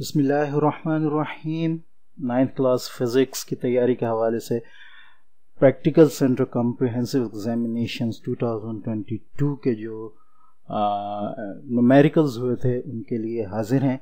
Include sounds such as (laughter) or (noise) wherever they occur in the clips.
बसमीम ninth class physics की तैयारी के हवाले से प्रैक्टिकल सेंटर कम्प्रहेंसिव एग्जामिनेशन 2022 के जो नमेरिकल्स हुए थे उनके लिए हाजिर हैं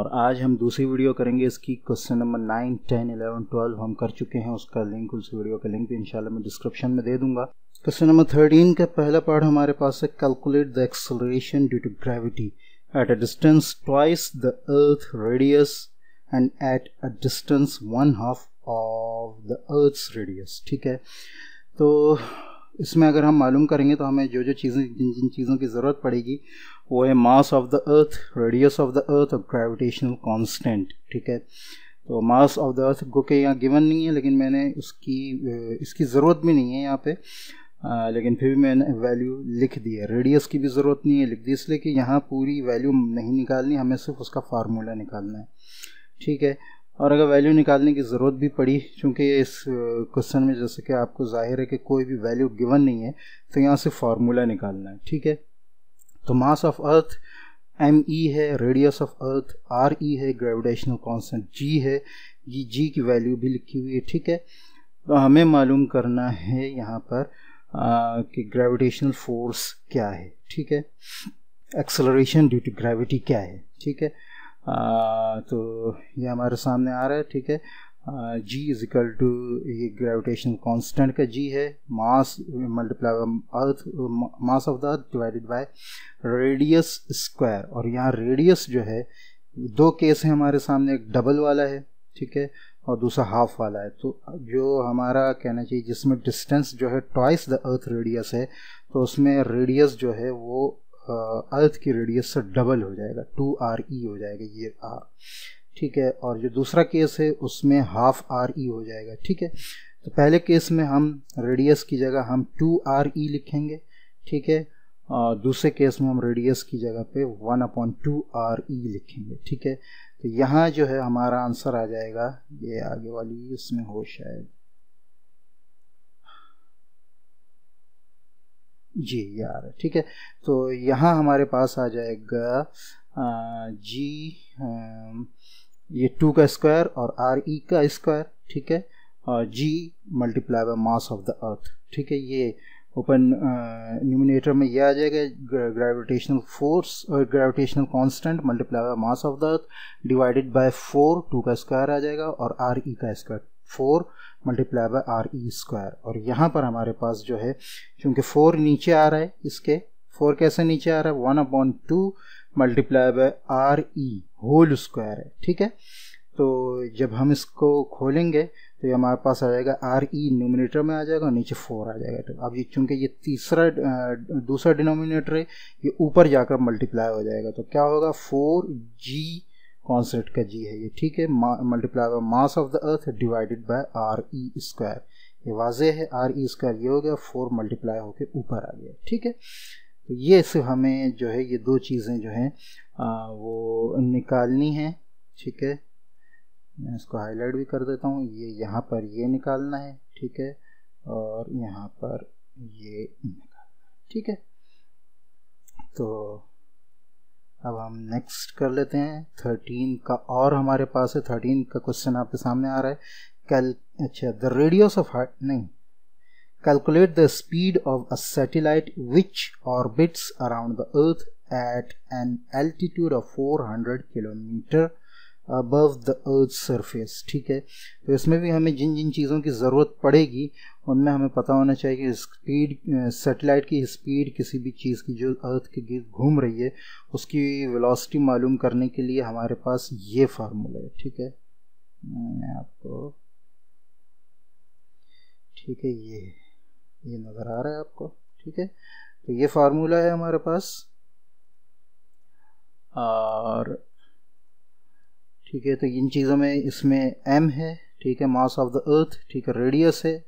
और आज हम दूसरी वीडियो करेंगे इसकी question number nine ten eleven twelve हम कर चुके हैं उसका लिंक उस वीडियो का लिंक भी इंशाल्लाह मैं डिस्क्रिप्शन में दे दूंगा क्वेश्चन नंबर थर्टीन का पहला पार्ट हमारे पास है calculate the acceleration due to gravity at a distance twice the earth radius and at a distance one half of the Earth's radius ठीक है तो इसमें अगर हम मालूम करेंगे तो हमें जो जो चीज़ें जिन जिन चीज़ों की ज़रूरत पड़ेगी वो है mass of the earth radius of the earth और ग्रेविटेशनल कांस्टेंट ठीक है तो मास ऑफ द अर्थ गो के यहाँ गिवन नहीं है लेकिन मैंने उसकी इसकी ज़रूरत भी नहीं है यहाँ पे लेकिन फिर भी मैंने वैल्यू लिख दी है रेडियस की भी ज़रूरत नहीं है लिख दी इसलिए कि यहाँ पूरी वैल्यू नहीं निकालनी हमें सिर्फ उसका फार्मूला निकालना है ठीक है और अगर वैल्यू निकालने की ज़रूरत भी पड़ी क्योंकि इस क्वेश्चन में जैसे कि आपको जाहिर है कि कोई भी वैल्यू गिवन नहीं है तो यहाँ से फार्मूला निकालना है ठीक है तो mass of earth M E है radius of earth R E है ग्रेविटेशनल कॉन्सेंट जी है ये जी की वैल्यू भी लिखी हुई है ठीक है तो हमें मालूम करना है यहाँ पर कि ग्रेविटेशनल फोर्स क्या है ठीक है एक्सलरेशन ड्यू टू ग्रेविटी क्या है ठीक है आ, तो ये हमारे सामने आ रहा है ठीक है जी इज इक्वल टू ये ग्रेविटेशन कांस्टेंट का जी है mass multiply earth mass of the earth divided by radius square और यहाँ रेडियस जो है दो केस है हमारे सामने एक डबल वाला है ठीक है और दूसरा हाफ वाला है तो जो हमारा कहना चाहिए जिसमें डिस्टेंस जो है ट्वाइस द अर्थ रेडियस है तो उसमें रेडियस जो है वो अर्थ की रेडियस से डबल हो जाएगा टू आर ई हो जाएगा ये आर ठीक है और जो दूसरा केस है उसमें हाफ आर ई हो जाएगा ठीक है तो पहले केस में हम रेडियस की जगह हम टू आर ई लिखेंगे ठीक है दूसरे केस में हम रेडियस की जगह पे one upon two R E लिखेंगे ठीक है तो यहाँ जो है हमारा आंसर आ जाएगा ये आगे वाली इसमें हो शायद जी यार है ठीक है तो यहाँ हमारे पास आ जाएगा जी ये टू का स्क्वायर और आर ई का स्क्वायर ठीक है और G multiply by mass of the earth ठीक है ये ओपन न्यूमिनेटर uh, में ये आ जाएगा ग्रेविटेशनल फोर्स और gravitational constant multiply mass of the earth divided by four two का स्क्वायर आ जाएगा और आर ई e का square four multiply by R E square और यहाँ पर हमारे पास जो है क्योंकि फोर नीचे आ रहा है इसके फोर कैसे नीचे आ रहा है one upon two multiply by R E whole square है ठीक है तो जब हम इसको खोलेंगे तो ये हमारे पास आ जाएगा आर ई नोमिनेटर में आ जाएगा और नीचे फोर आ जाएगा तो अब ये चूंकि ये तीसरा दूसरा डिनोमिनेटर है ये ऊपर जाकर मल्टीप्लाई हो जाएगा तो क्या होगा फोर जी कॉन्सेंट का जी है ये ठीक है multiply by mass of the earth divided by R E square ये वाजह है आर ई स्क्वायर ये हो गया फोर मल्टीप्लाई होकर ऊपर आ गया ठीक है तो ये सिर्फ हमें जो है ये दो चीज़ें जो हैं वो निकालनी है ठीक है मैं इसको हाईलाइट भी कर देता हूँ ये यहाँ पर ये निकालना है ठीक है और यहाँ पर ये निकालना ठीक है तो अब हम नेक्स्ट कर लेते हैं थर्टीन का और हमारे पास है थर्टीन का क्वेश्चन आपके सामने आ रहा है कैल अच्छा द रेडियस ऑफ हार्ट नहीं calculate the speed of a satellite which orbits around the earth at an altitude of 400 kilometre above the earth surface ठीक है तो इसमें भी हमें जिन जिन चीज़ों की ज़रूरत पड़ेगी उनमें हमें पता होना चाहिए कि स्पीड सेटेलाइट की स्पीड किसी भी चीज़ की जो अर्थ के गिर घूम रही है उसकी वेलोसिटी मालूम करने के लिए हमारे पास ये फार्मूला है ठीक है मैं आपको ठीक है ये ये नज़र आ रहा है आपको ठीक है तो ये फार्मूला है हमारे पास और ठीक है तो इन चीज़ों में इसमें एम है ठीक है मास ऑफ द अर्थ ठीक है रेडियस है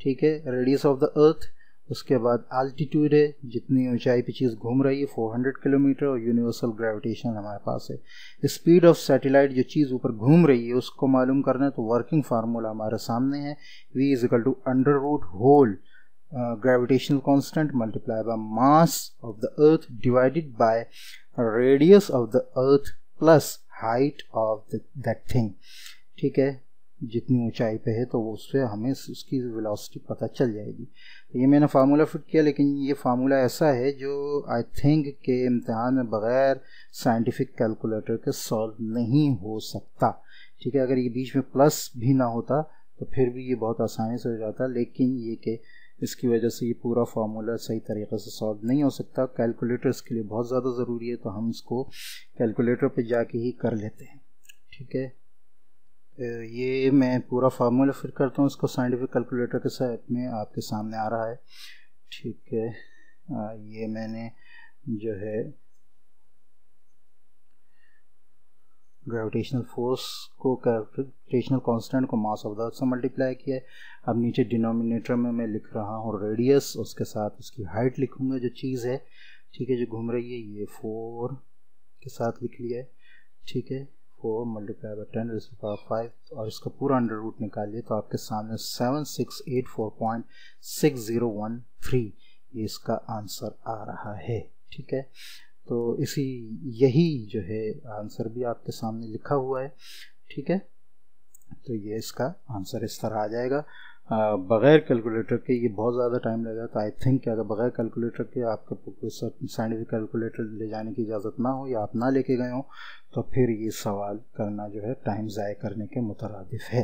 ठीक है रेडियस ऑफ द अर्थ उसके बाद आल्टीट्यूड है जितनी ऊंचाई पे चीज़ घूम रही है 400 किलोमीटर और यूनिवर्सल ग्रेविटेशन हमारे पास है स्पीड ऑफ सैटेलाइट जो चीज़ ऊपर घूम रही है उसको मालूम करना है तो वर्किंग फार्मूला हमारे सामने है v is equal to under root whole gravitational constant multiply by mass of the earth divided by radius of the earth plus height of that thing ठीक है जितनी ऊंचाई पे है तो उससे हमें उसकी वेलोसिटी पता चल जाएगी तो ये मैंने फार्मूला फिट किया लेकिन ये फार्मूला ऐसा है जो आई थिंक के इम्तहान में बग़ैर साइंटिफिक कैलकुलेटर के सॉल्व नहीं हो सकता ठीक है अगर ये बीच में प्लस भी ना होता तो फिर भी ये बहुत आसानी से हो जाता लेकिन ये कि इसकी वजह से ये पूरा फार्मूला सही तरीके से सॉल्व नहीं हो सकता कैलकुलेटर इसके लिए बहुत ज़्यादा ज़रूरी है तो हम इसको कैलकुलेटर पे जाके ही कर लेते हैं ठीक है ये मैं पूरा फार्मूला फिर करता हूँ इसको साइंटिफिक कैलकुलेटर के साथ में आपके सामने आ रहा है ठीक है ये मैंने जो है ग्रेविटेशनल फोर्स को ग्रेविटेशनल कांस्टेंट को मास ऑफ द अर्थ से मल्टीप्लाई किया है अब नीचे डिनोमिनेटर में मैं लिख रहा हूँ रेडियस उसके साथ उसकी हाइट लिखूँगा जो चीज़ है ठीक है जो घूम रही है ये फोर के साथ लिख लिया है ठीक है four multiply by ten power five और इसका पूरा अंडर रूट निकालिए तो आपके सामने seven six eight four point six zero one three ये इसका आंसर आ रहा है ठीक है तो इसी यही जो है आंसर भी आपके सामने लिखा हुआ है ठीक है तो ये इसका आंसर इस तरह आ जाएगा बग़ैर कैलकुलेटर के ये बहुत ज़्यादा टाइम लगेगा तो आई थिंक कि अगर बग़ैर कैलकुलेटर के आपके साइंटिफिक कैलकुलेटर ले जाने की इजाज़त ना हो या आप ना लेके गए हो तो फिर ये सवाल करना जो है टाइम ज़ाय करने के मुतरदफ़ है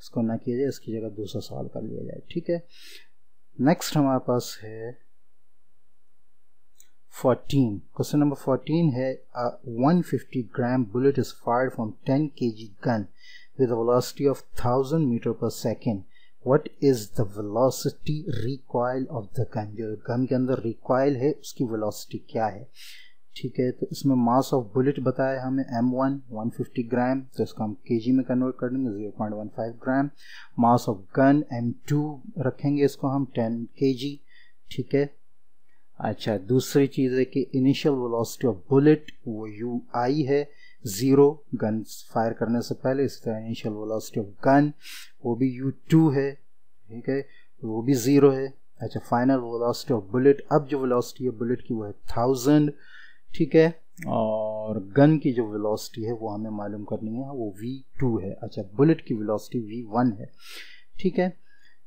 इसको ना किया जाए इसकी जगह दूसरा सवाल कर लिया जाए ठीक है नेक्स्ट हमारे पास है 14 question number 14 है a 150 gram bullet is fired from 10 kg gun with a velocity of 1000 meter per second what is the velocity recoil of the gun जो गन के अंदर recoil है उसकी velocity क्या है ठीक है तो इसमें मास ऑफ बुलेट बताया हमें M1 150 ग्राम तो इसको हम केजी में कन्वर्ट कर देंगे 0.15 ग्राम मास ऑफ गन M2 रखेंगे इसको हम 10 केजी ठीक है अच्छा दूसरी चीज़ है कि इनिशियल वेलोसिटी ऑफ बुलेट वो यू आई है ज़ीरो गन फायर करने से पहले इस तरह इनिशियल वेलोसिटी ऑफ गन वो भी यू टू है ठीक है वो भी ज़ीरो है अच्छा फाइनल वेलोसिटी ऑफ बुलेट अब जो वेलोसिटी है बुलेट की वो है थाउजेंड ठीक है और गन की जो वेलोसिटी है वो हमें मालूम करनी है वो वी टू है अच्छा बुलेट की वेलोसिटी वी वन है ठीक है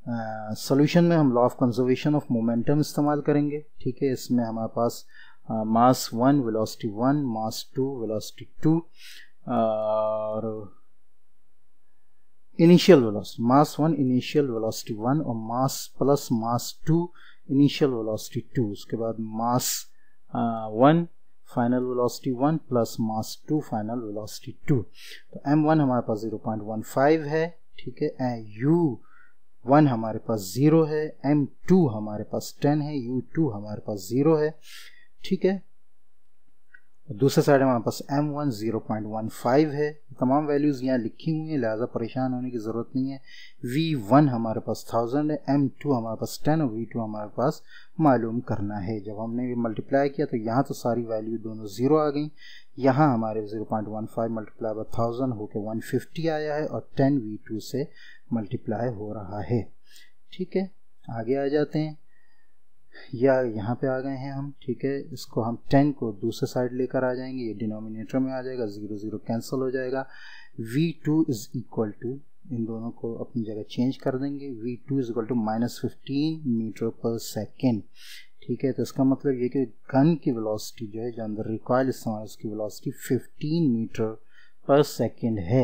सोल्यूशन में हम law of conservation of momentum इस्तेमाल करेंगे ठीक है इसमें हमारे पास mass one velocity one mass two velocity two और initial velocity mass one initial velocity one और mass plus mass two initial velocity two उसके बाद mass one final velocity one plus mass two final velocity two तो m one हमारे पास zero point one five है ठीक है u one हमारे पास ज़ीरो है एम टू हमारे पास टेन है यू टू हमारे पास ज़ीरो है ठीक है दूसरे साइड हमारे पास m one zero point one five है तमाम वैल्यूज़ यहाँ लिखी हुई हैं लिहाजा परेशान होने की ज़रूरत नहीं है वी वन हमारे पास थाउजेंड है एम टू हमारे पास टेन और वी टू हमारे पास मालूम करना है जब हमने मल्टीप्लाई किया तो यहाँ तो सारी वैल्यू दोनों ज़ीरो आ गई यहाँ हमारे zero point one five multiply by thousand होकर वन फिफ्टी आया है और टेन वी टू से मल्टीप्लाई हो रहा है ठीक है आगे आ जाते हैं या यहाँ पे आ गए हैं हम ठीक है इसको हम टेन को दूसरे साइड लेकर आ जाएंगे ये डिनोमिनेटर में आ जाएगा ज़ीरो ज़ीरो कैंसिल हो जाएगा v two is equal to इन दोनों को अपनी जगह चेंज कर देंगे v two is equal to minus fifteen metre per second ठीक है तो इसका मतलब ये कि गन की वेलोसिटी जो है जो अंदर रिकॉयल इस्तेमाल उसकी वेलोसिटी 15 मीटर पर सेकेंड है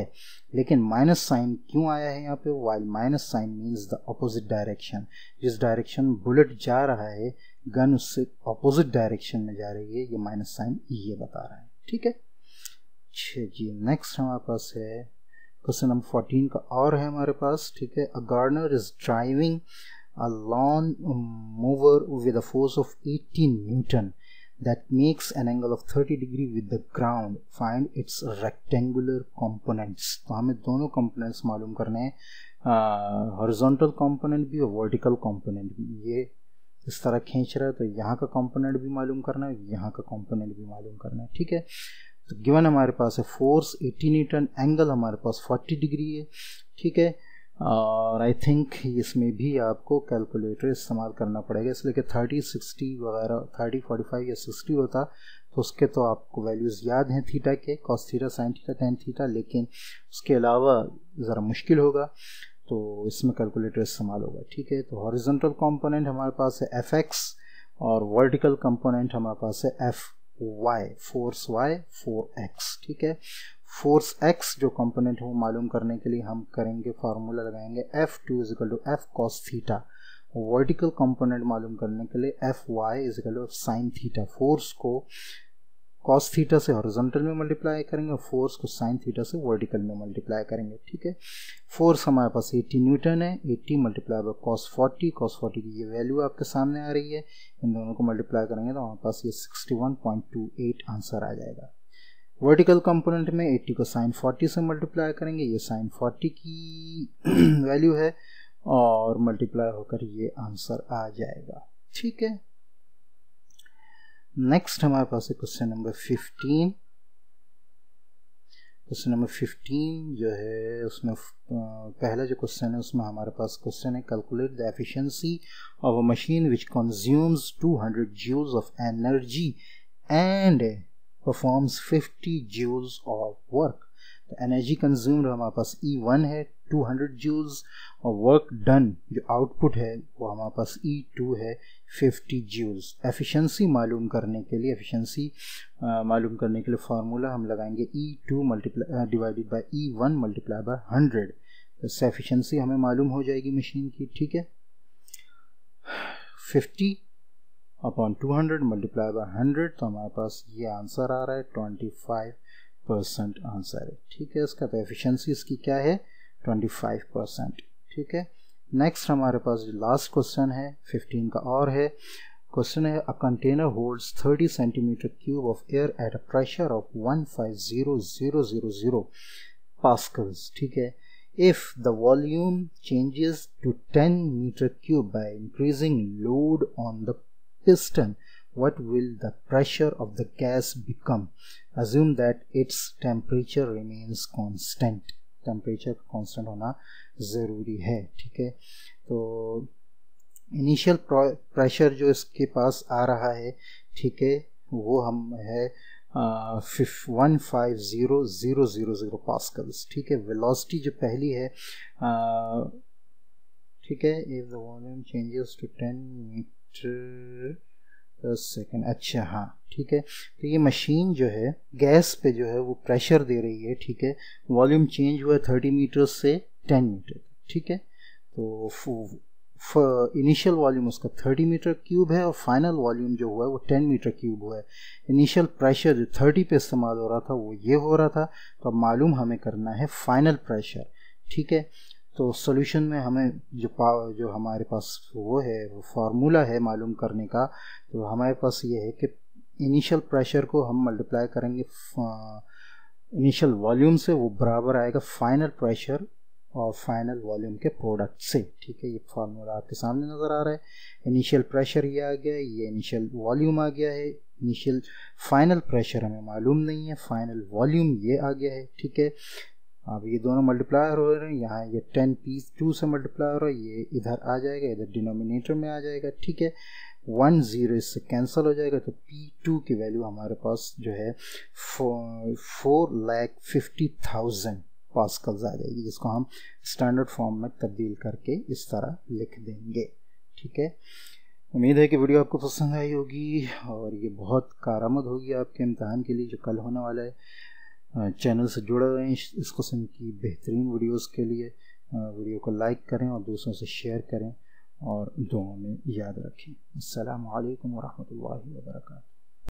लेकिन माइनस साइन क्यों आया है यहाँ पे while minus sign means the opposite direction जिस डायरेक्शन बुलेट जा रहा है गन उससे अपोजिट डायरेक्शन में जा रही है ये माइनस साइन e ये बता रहा है ठीक है अच्छा जी नेक्स्ट हमारे पास है क्वेश्चन नंबर फोर्टीन का और है हमारे पास ठीक है a gardener is driving a lawn mower with a force of eighteen newton that makes an angle of 30 degree with the ground find its rectangular components तो हमें दोनों components मालूम करने हैं horizontal component भी और vertical component भी ये इस तरह खींच रहा है तो यहाँ का component भी मालूम करना है यहाँ का component भी मालूम करना है ठीक है तो given हमारे पास है force 80 newton angle हमारे पास 40 degree है ठीक है और आई थिंक इसमें भी आपको कैलकुलेटर इस्तेमाल करना पड़ेगा इसलिए कि थर्टी सिक्सटी वगैरह थर्टी फोर्टी फाइव या सिक्सटी होता तो उसके तो आपको वैल्यूज़ याद हैं थीटा के cos theta sine theta tan theta लेकिन उसके अलावा ज़रा मुश्किल होगा तो इसमें कैलकुलेटर इस्तेमाल होगा ठीक है तो हॉरिजेंटल कंपोनेंट हमारे पास है एफ एक्स और वर्टिकल कंपोनेंट हमारे पास है F y force y force x ठीक है फोर्स एक्स जो कंपोनेंट है वो मालूम करने के लिए हम करेंगे फार्मूला लगाएंगे F two is to F cos theta vertical component मालूम करने के लिए F y is to F sine theta force को कॉस थीटा से हॉरिजॉन्टल में मल्टीप्लाई करेंगे और फोर्स को साइन थीटा से वर्टिकल में मल्टीप्लाई करेंगे ठीक है फोर्स हमारे पास 80 न्यूटन है 80 मल्टीप्लाई बाय कॉस 40 कॉस 40 की ये वैल्यू आपके सामने आ रही है इन दोनों को मल्टीप्लाई करेंगे तो हमारे पास ये 61.28 आंसर आ जाएगा वर्टिकल कंपोनेंट में 80 को साइन 40 से मल्टीप्लाई करेंगे ये साइन 40 की वैल्यू (clears throat) है और मल्टीप्लाई होकर ये आंसर आ जाएगा ठीक है नेक्स्ट हमारे पास है question number fifteen question number fifteen जो है उसमें पहला जो क्वेश्चन है उसमें हमारे पास क्वेश्चन है calculate the efficiency of a machine which consumes 200 joules of energy and performs 50 joules of work तो एनर्जी कंज्यूम्ड हमारे पास ई e वन है टू हंड्रेड जूल्स और वर्क डन जो आउटपुट है वो हमारे पास ई e टू है फिफ्टी जूल्स एफिशिएंसी मालूम करने के लिए एफिशिएंसी मालूम करने के लिए फार्मूला हम लगाएंगे E two multiply divided by E one multiply by hundred इससे एफिशिएंसी हमें मालूम हो जाएगी मशीन की ठीक है fifty upon two hundred multiply by hundred तो हमारे पास ये आंसर आ रहा है ट्वेंटी फाइव परसेंट आंसर है ठीक है इसका तो एफिशिएंसी इसकी क्या है 25 परसेंट ठीक है नेक्स्ट हमारे पास लास्ट क्वेश्चन है 15 का और है क्वेश्चन है a container holds 30 centimeter cube of air at a pressure of 150000 pascals ठीक है if the volume changes to 10 meter cube by increasing load on the piston what will the pressure of the gas become assume that its temperature remains constant temperature constant होना ज़रूरी है ठीक है तो initial pressure जो इसके पास आ रहा है ठीक है वो हम है one five zero zero zero zero pascals ठीक है वेलोसिटी जो पहली है ठीक है if the volume changes to ten meter तो सेकेंड अच्छा हाँ ठीक है तो ये मशीन जो है गैस पे जो है वो प्रेशर दे रही है ठीक है वॉल्यूम चेंज हुआ थर्टी मीटर से टेन मीटर ठीक है तो इनिशियल वॉल्यूम उसका थर्टी मीटर क्यूब है और फाइनल वॉल्यूम जो हुआ है वो टेन मीटर क्यूब हुआ है इनिशियल प्रेशर जो थर्टी पे इस्तेमाल हो रहा था वो ये हो रहा था तो अब मालूम हमें करना है फाइनल प्रेशर ठीक है तो सॉल्यूशन में हमें जो पावर जो हमारे पास वो है वो फार्मूला है मालूम करने का तो हमारे पास ये है कि इनिशियल प्रेशर को हम मल्टीप्लाई करेंगे इनिशियल वॉल्यूम से वो बराबर आएगा फाइनल प्रेशर और फाइनल वॉल्यूम के प्रोडक्ट से ठीक है ये फार्मूला आपके सामने नज़र आ रहा है इनिशियल प्रेशर ये आ गया ये इनिशियल वॉल्यूम आ गया है इनिशियल फाइनल प्रेशर हमें मालूम नहीं है फाइनल वॉल्यूम ये आ गया है ठीक है अब ये दोनों मल्टीप्लाई हो रहे हैं यहाँ ये टेन पी टू से मल्टीप्लाई हो रहा है ये इधर आ जाएगा इधर डिनोमिनेटर में आ जाएगा ठीक है वन ज़ीरो इससे कैंसिल हो जाएगा तो पी टू की वैल्यू हमारे पास जो है four lakh fifty thousand pascals आ जाएगी जिसको हम स्टैंडर्ड फॉर्म में तब्दील करके इस तरह लिख देंगे ठीक है उम्मीद है कि वीडियो आपको पसंद आई होगी और ये बहुत कारामद होगी आपके इम्तहान के लिए जो कल होने वाला है चैनल से जुड़े रहें इस किस्म की बेहतरीन वीडियोस के लिए वीडियो को लाइक करें और दूसरों से शेयर करें और दुआ में याद रखें अल्लाम वरहमल वर्का